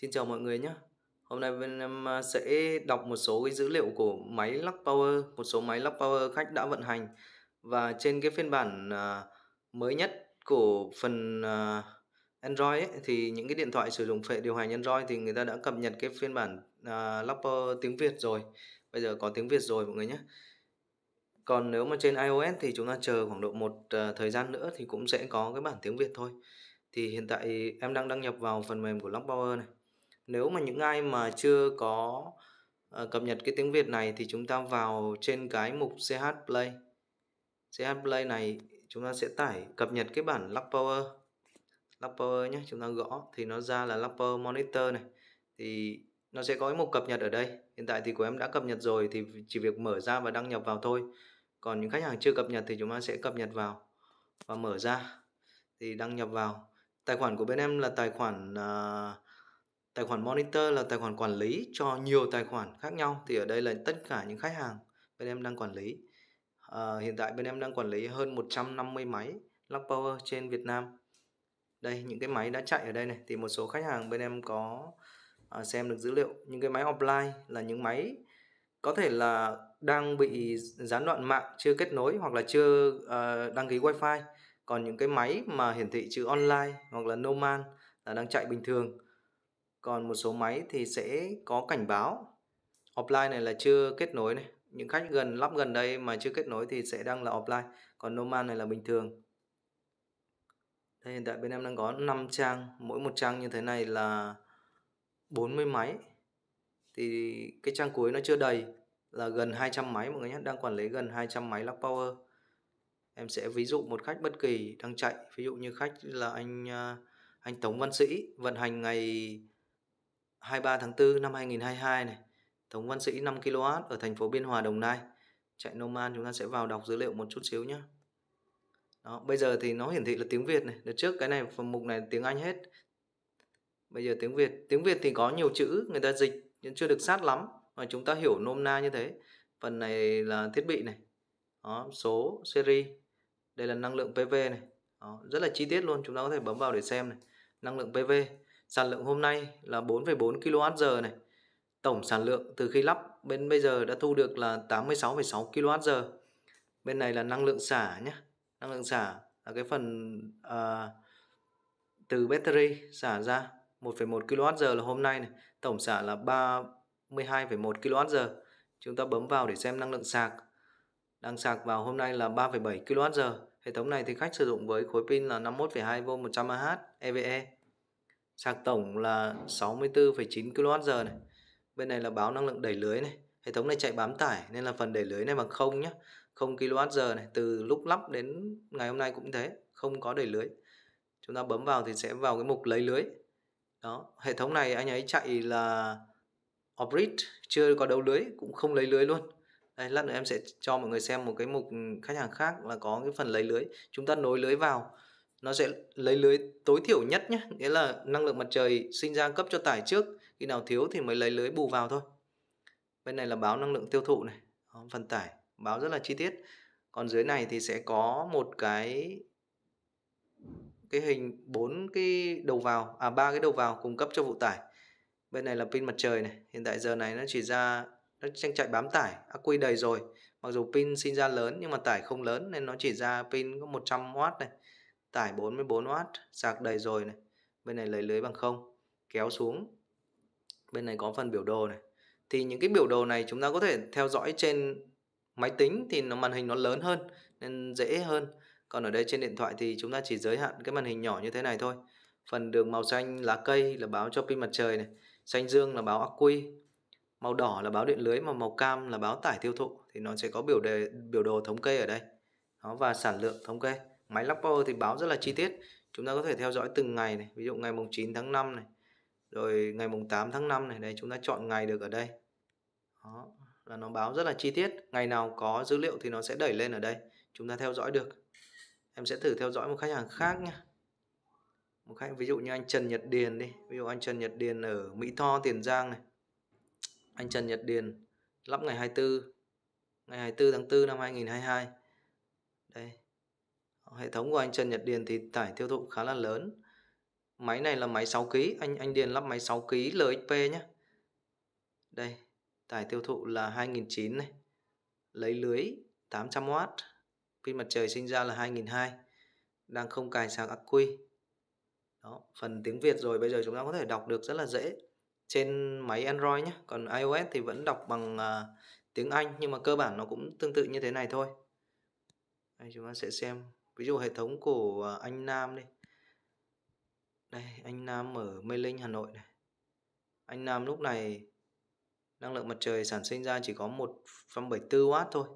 Xin chào mọi người nhé. Hôm nay bên em à, sẽ đọc một số cái dữ liệu của máy Lock Power, một số máy Lock Power khách đã vận hành và trên cái phiên bản à, mới nhất của phần à, Android ấy, thì những cái điện thoại sử dụng hệ điều hành Android thì người ta đã cập nhật cái phiên bản Lock Power tiếng Việt rồi. Bây giờ có tiếng Việt rồi mọi người nhé. Còn nếu mà trên iOS thì chúng ta chờ khoảng độ một thời gian nữa thì cũng sẽ có cái bản tiếng Việt thôi. Thì hiện tại em đang đăng nhập vào phần mềm của Lock Power này nếu mà những ai mà chưa có uh, cập nhật cái tiếng Việt này thì chúng ta vào trên cái mục CH Play CH Play này chúng ta sẽ tải cập nhật cái bản lock Power lock Power nhé chúng ta gõ thì nó ra là lock Power Monitor này thì nó sẽ có một cập nhật ở đây hiện tại thì của em đã cập nhật rồi thì chỉ việc mở ra và đăng nhập vào thôi còn những khách hàng chưa cập nhật thì chúng ta sẽ cập nhật vào và mở ra thì đăng nhập vào tài khoản của bên em là tài khoản uh, tài khoản monitor là tài khoản quản lý cho nhiều tài khoản khác nhau thì ở đây là tất cả những khách hàng bên em đang quản lý à, hiện tại bên em đang quản lý hơn 150 máy lock power trên Việt Nam đây những cái máy đã chạy ở đây này thì một số khách hàng bên em có à, xem được dữ liệu những cái máy offline là những máy có thể là đang bị gián đoạn mạng chưa kết nối hoặc là chưa uh, đăng ký wifi còn những cái máy mà hiển thị chữ online hoặc là no man là đang chạy bình thường còn một số máy thì sẽ có cảnh báo offline này là chưa kết nối này những khách gần lắp gần đây mà chưa kết nối thì sẽ đang là offline còn normal này là bình thường đây hiện tại bên em đang có 5 trang mỗi một trang như thế này là 40 máy thì cái trang cuối nó chưa đầy là gần 200 máy mọi người nhé đang quản lý gần 200 máy lắp power em sẽ ví dụ một khách bất kỳ đang chạy ví dụ như khách là anh à, anh Tống Văn Sĩ vận hành ngày 23 tháng 4 năm 2022 này Tống Văn Sĩ 5 kW ở thành phố Biên Hòa Đồng Nai chạy Noman chúng ta sẽ vào đọc dữ liệu một chút xíu nhé đó, bây giờ thì nó hiển thị là tiếng Việt này đợt trước cái này phần mục này tiếng Anh hết bây giờ tiếng Việt tiếng Việt thì có nhiều chữ người ta dịch nhưng chưa được sát lắm mà chúng ta hiểu nôm na như thế phần này là thiết bị này đó, số series đây là năng lượng PV này đó, rất là chi tiết luôn chúng ta có thể bấm vào để xem này năng lượng PV Sản lượng hôm nay là 4,4 kWh này. Tổng sản lượng từ khi lắp bên bây giờ đã thu được là 86,6 kWh. Bên này là năng lượng xả nhé. Năng lượng xả là cái phần à, từ battery xả ra 1,1 kWh là hôm nay này. Tổng xả là 32,1 kWh. Chúng ta bấm vào để xem năng lượng sạc. Đang sạc vào hôm nay là 3,7 kWh. Hệ thống này thì khách sử dụng với khối pin là 51,2V 100Ah EVE sạc tổng là 64,9 kWh này bên này là báo năng lượng đẩy lưới này hệ thống này chạy bám tải nên là phần đẩy lưới này bằng không nhé không kWh này từ lúc lắp đến ngày hôm nay cũng thế không có đẩy lưới chúng ta bấm vào thì sẽ vào cái mục lấy lưới đó hệ thống này anh ấy chạy là operate chưa có đấu lưới cũng không lấy lưới luôn đây lát nữa em sẽ cho mọi người xem một cái mục khách hàng khác là có cái phần lấy lưới chúng ta nối lưới vào nó sẽ lấy lưới tối thiểu nhất nhé nghĩa là năng lượng mặt trời sinh ra cấp cho tải trước khi nào thiếu thì mới lấy lưới bù vào thôi bên này là báo năng lượng tiêu thụ này phần tải báo rất là chi tiết còn dưới này thì sẽ có một cái cái hình bốn cái đầu vào à ba cái đầu vào cung cấp cho vụ tải bên này là pin mặt trời này hiện tại giờ này nó chỉ ra nó tranh chạy bám tải ắc quy đầy rồi mặc dù pin sinh ra lớn nhưng mà tải không lớn nên nó chỉ ra pin có 100W này tải 44W sạc đầy rồi này bên này lấy lưới bằng không kéo xuống bên này có phần biểu đồ này thì những cái biểu đồ này chúng ta có thể theo dõi trên máy tính thì nó màn hình nó lớn hơn nên dễ hơn còn ở đây trên điện thoại thì chúng ta chỉ giới hạn cái màn hình nhỏ như thế này thôi phần đường màu xanh lá cây là báo cho pin mặt trời này xanh dương là báo ắc quy màu đỏ là báo điện lưới mà màu cam là báo tải tiêu thụ thì nó sẽ có biểu đề biểu đồ thống kê ở đây nó và sản lượng thống kê Máy lắp power thì báo rất là chi tiết. Chúng ta có thể theo dõi từng ngày này, ví dụ ngày mùng 9 tháng 5 này, rồi ngày mùng 8 tháng 5 này, đây chúng ta chọn ngày được ở đây. Đó, là nó báo rất là chi tiết, ngày nào có dữ liệu thì nó sẽ đẩy lên ở đây, chúng ta theo dõi được. Em sẽ thử theo dõi một khách hàng khác nhé một khách ví dụ như anh Trần Nhật Điền đi ví dụ anh Trần Nhật Điền ở Mỹ Tho Tiền Giang này anh Trần Nhật Điền lắp ngày 24 ngày 24 tháng 4 năm 2022 hệ thống của anh Trần Nhật Điền thì tải tiêu thụ khá là lớn máy này là máy 6 kg anh anh Điền lắp máy 6 kg LXP nhé đây tải tiêu thụ là 2009 này lấy lưới 800W pin mặt trời sinh ra là 2002 đang không cài sạc ắc quy đó phần tiếng Việt rồi bây giờ chúng ta có thể đọc được rất là dễ trên máy Android nhé còn iOS thì vẫn đọc bằng uh, tiếng Anh nhưng mà cơ bản nó cũng tương tự như thế này thôi đây, chúng ta sẽ xem ví dụ hệ thống của à, anh Nam đi đây anh Nam ở Mê Linh Hà Nội này anh Nam lúc này năng lượng mặt trời sản sinh ra chỉ có 174W thôi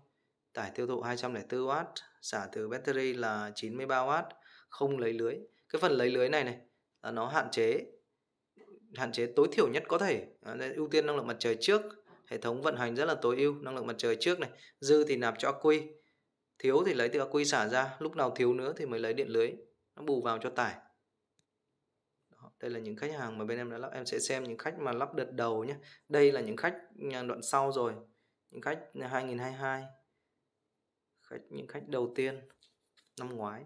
tải tiêu thụ 204W xả từ battery là 93W không lấy lưới cái phần lấy lưới này này là nó hạn chế hạn chế tối thiểu nhất có thể nên à, ưu tiên năng lượng mặt trời trước hệ thống vận hành rất là tối ưu năng lượng mặt trời trước này dư thì nạp cho quy Thiếu thì lấy từ quy xả ra, lúc nào thiếu nữa thì mới lấy điện lưới, nó bù vào cho tải. Đó, đây là những khách hàng mà bên em đã lắp, em sẽ xem những khách mà lắp đợt đầu nhé. Đây là những khách à, đoạn sau rồi, những khách 2022, khách, những khách đầu tiên năm ngoái.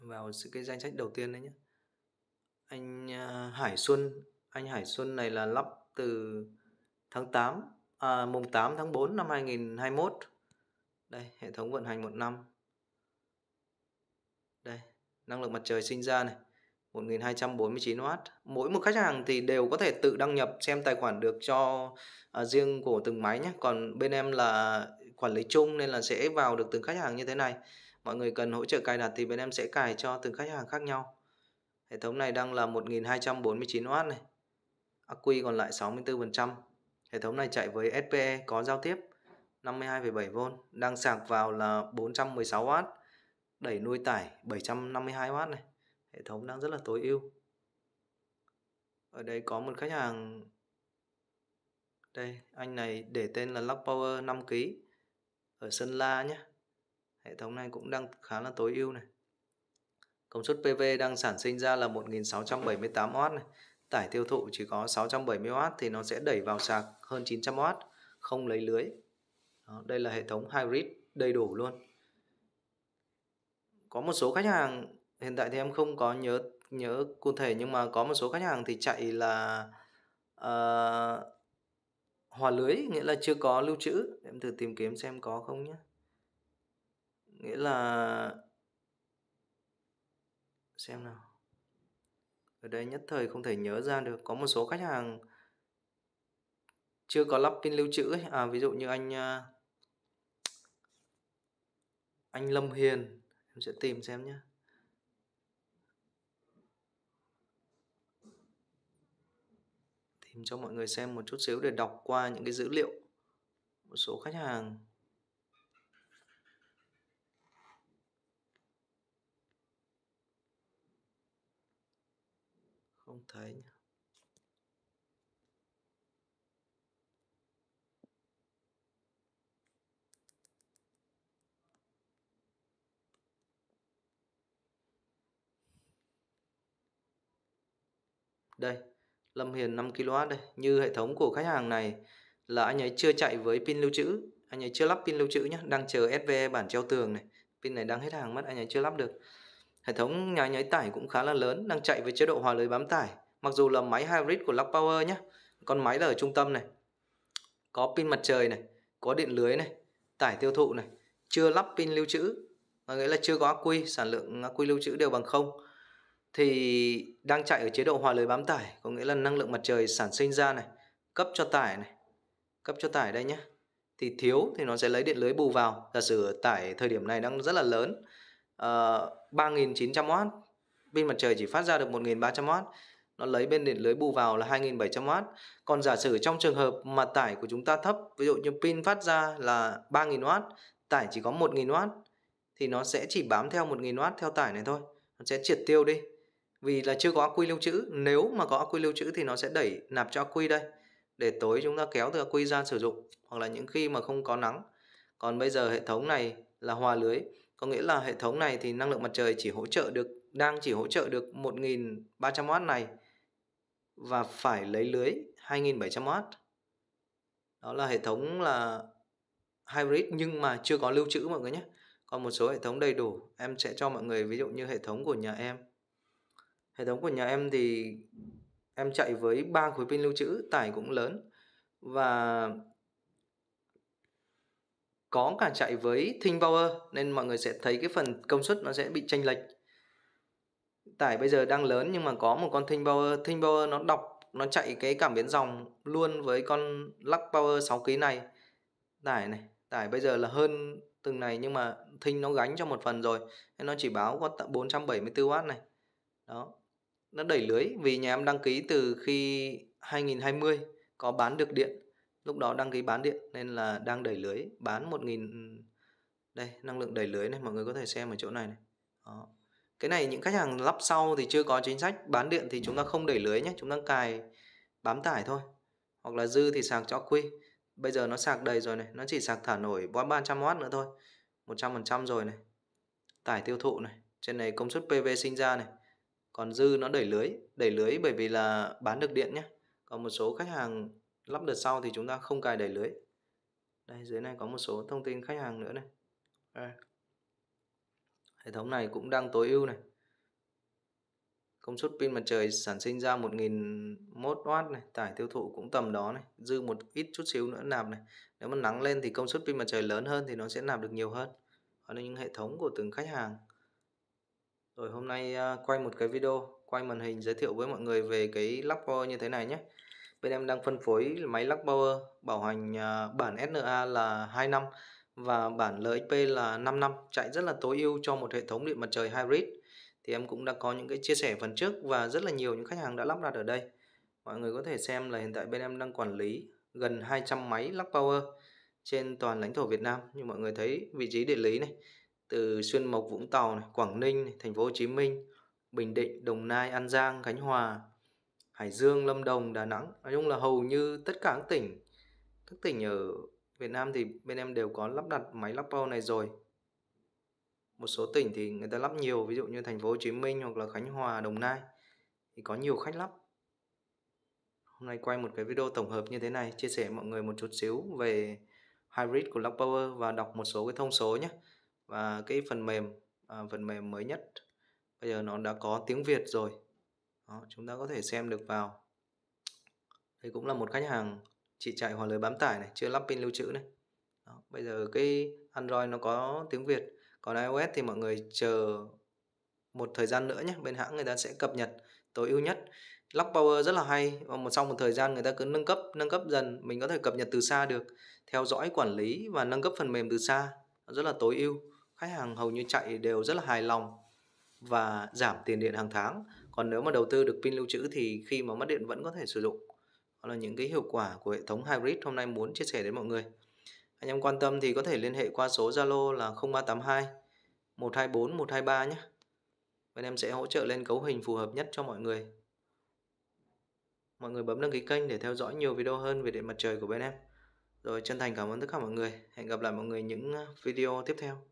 Vào sự cái danh sách đầu tiên đấy nhé. Anh à, Hải Xuân, anh Hải Xuân này là lắp từ tháng 8 à, mùng 8 tháng 4 năm 2021 đây hệ thống vận hành một năm đây năng lượng mặt trời sinh ra này 1249W mỗi một khách hàng thì đều có thể tự đăng nhập xem tài khoản được cho uh, riêng của từng máy nhé còn bên em là quản lý chung nên là sẽ vào được từng khách hàng như thế này mọi người cần hỗ trợ cài đặt thì bên em sẽ cài cho từng khách hàng khác nhau hệ thống này đang là 1249W này ắc quy còn lại 64% hệ thống này chạy với SPE có giao tiếp 52,7V đang sạc vào là 416W đẩy nuôi tải 752W này hệ thống đang rất là tối ưu ở đây có một khách hàng đây anh này để tên là Lock Power 5kg ở Sơn La nhé hệ thống này cũng đang khá là tối ưu này công suất PV đang sản sinh ra là 1678W này tải tiêu thụ chỉ có 670W thì nó sẽ đẩy vào sạc hơn 900W không lấy lưới đó, đây là hệ thống hybrid đầy đủ luôn có một số khách hàng hiện tại thì em không có nhớ nhớ cụ thể nhưng mà có một số khách hàng thì chạy là uh, hòa lưới nghĩa là chưa có lưu trữ em thử tìm kiếm xem có không nhé nghĩa là xem nào ở đây nhất thời không thể nhớ ra được có một số khách hàng chưa có lắp pin lưu trữ ấy. à ví dụ như anh à, anh Lâm Hiền em sẽ tìm xem nhé tìm cho mọi người xem một chút xíu để đọc qua những cái dữ liệu một số khách hàng không thấy nhỉ? Đây, Lâm Hiền 5kW đây. Như hệ thống của khách hàng này là anh ấy chưa chạy với pin lưu trữ. Anh ấy chưa lắp pin lưu trữ nhé. Đang chờ SVE bản treo tường này. Pin này đang hết hàng mất, anh ấy chưa lắp được. Hệ thống nhà anh ấy tải cũng khá là lớn, đang chạy với chế độ hòa lưới bám tải. Mặc dù là máy hybrid của Lock Power nhé. Con máy là ở trung tâm này. Có pin mặt trời này, có điện lưới này, tải tiêu thụ này. Chưa lắp pin lưu trữ, nghĩa là chưa có ác quy, sản lượng ác quy lưu trữ đều bằng không thì đang chạy ở chế độ hòa lưới bám tải có nghĩa là năng lượng mặt trời sản sinh ra này cấp cho tải này cấp cho tải đây nhé thì thiếu thì nó sẽ lấy điện lưới bù vào giả sử tải thời điểm này đang rất là lớn ờ, ba nghìn chín trăm w pin mặt trời chỉ phát ra được một nghìn ba trăm w nó lấy bên điện lưới bù vào là 2.700W còn giả sử trong trường hợp mà tải của chúng ta thấp ví dụ như pin phát ra là 3.000W tải chỉ có 1.000W thì nó sẽ chỉ bám theo 1.000W theo tải này thôi nó sẽ triệt tiêu đi vì là chưa có ác quy lưu trữ nếu mà có ác quy lưu trữ thì nó sẽ đẩy nạp cho ác quy đây để tối chúng ta kéo từ ác quy ra sử dụng hoặc là những khi mà không có nắng còn bây giờ hệ thống này là hòa lưới có nghĩa là hệ thống này thì năng lượng mặt trời chỉ hỗ trợ được đang chỉ hỗ trợ được 1.300W này và phải lấy lưới 2.700W đó là hệ thống là hybrid nhưng mà chưa có lưu trữ mọi người nhé còn một số hệ thống đầy đủ em sẽ cho mọi người ví dụ như hệ thống của nhà em Hệ thống của nhà em thì em chạy với ba khối pin lưu trữ, tải cũng lớn và có cả chạy với Think Power nên mọi người sẽ thấy cái phần công suất nó sẽ bị chênh lệch. Tải bây giờ đang lớn nhưng mà có một con Think Power, Think Power nó đọc nó chạy cái cảm biến dòng luôn với con Lux Power 6 kg này. Tải này, tải bây giờ là hơn từng này nhưng mà thinh nó gánh cho một phần rồi nên nó chỉ báo có 474W này đó nó đẩy lưới vì nhà em đăng ký từ khi 2020 có bán được điện lúc đó đăng ký bán điện nên là đang đẩy lưới bán 1000 đây năng lượng đẩy lưới này mọi người có thể xem ở chỗ này này đó. cái này những khách hàng lắp sau thì chưa có chính sách bán điện thì chúng ta không đẩy lưới nhé chúng ta cài bám tải thôi hoặc là dư thì sạc cho quy bây giờ nó sạc đầy rồi này nó chỉ sạc thả nổi có 300W nữa thôi 100% rồi này tải tiêu thụ này trên này công suất PV sinh ra này còn dư nó đẩy lưới đẩy lưới bởi vì là bán được điện nhé còn một số khách hàng lắp đợt sau thì chúng ta không cài đẩy lưới đây dưới này có một số thông tin khách hàng nữa này đây. hệ thống này cũng đang tối ưu này công suất pin mặt trời sản sinh ra 1001W này tải tiêu thụ cũng tầm đó này dư một ít chút xíu nữa nạp này nếu mà nắng lên thì công suất pin mặt trời lớn hơn thì nó sẽ nạp được nhiều hơn đó là những hệ thống của từng khách hàng rồi hôm nay à, quay một cái video quay màn hình giới thiệu với mọi người về cái lock power như thế này nhé. Bên em đang phân phối máy lock power bảo hành à, bản SNA là 2 năm và bản LXP là 5 năm chạy rất là tối ưu cho một hệ thống điện mặt trời hybrid. Thì em cũng đã có những cái chia sẻ phần trước và rất là nhiều những khách hàng đã lắp đặt ở đây. Mọi người có thể xem là hiện tại bên em đang quản lý gần 200 máy lock power trên toàn lãnh thổ Việt Nam như mọi người thấy vị trí địa lý này từ Xuyên Mộc Vũng Tàu này, Quảng Ninh, này, Thành phố Hồ Chí Minh, Bình Định, Đồng Nai, An Giang, Khánh Hòa, Hải Dương, Lâm Đồng, Đà Nẵng. Nói chung là hầu như tất cả các tỉnh các tỉnh ở Việt Nam thì bên em đều có lắp đặt máy lắp bao này rồi. Một số tỉnh thì người ta lắp nhiều, ví dụ như thành phố Hồ Chí Minh hoặc là Khánh Hòa, Đồng Nai thì có nhiều khách lắp. Hôm nay quay một cái video tổng hợp như thế này, chia sẻ mọi người một chút xíu về hybrid của Lock Power và đọc một số cái thông số nhé và cái phần mềm à, phần mềm mới nhất bây giờ nó đã có tiếng Việt rồi đó, chúng ta có thể xem được vào đây cũng là một khách hàng chị chạy hòa lưới bám tải này chưa lắp pin lưu trữ này đó, bây giờ cái Android nó có tiếng Việt còn iOS thì mọi người chờ một thời gian nữa nhé bên hãng người ta sẽ cập nhật tối ưu nhất lock power rất là hay và một sau một thời gian người ta cứ nâng cấp nâng cấp dần mình có thể cập nhật từ xa được theo dõi quản lý và nâng cấp phần mềm từ xa rất là tối ưu khách hàng hầu như chạy đều rất là hài lòng và giảm tiền điện hàng tháng còn nếu mà đầu tư được pin lưu trữ thì khi mà mất điện vẫn có thể sử dụng đó là những cái hiệu quả của hệ thống hybrid hôm nay muốn chia sẻ đến mọi người anh em quan tâm thì có thể liên hệ qua số Zalo là 0382 124 123 nhé bên em sẽ hỗ trợ lên cấu hình phù hợp nhất cho mọi người mọi người bấm đăng ký kênh để theo dõi nhiều video hơn về điện mặt trời của bên em rồi chân thành cảm ơn tất cả mọi người hẹn gặp lại mọi người những video tiếp theo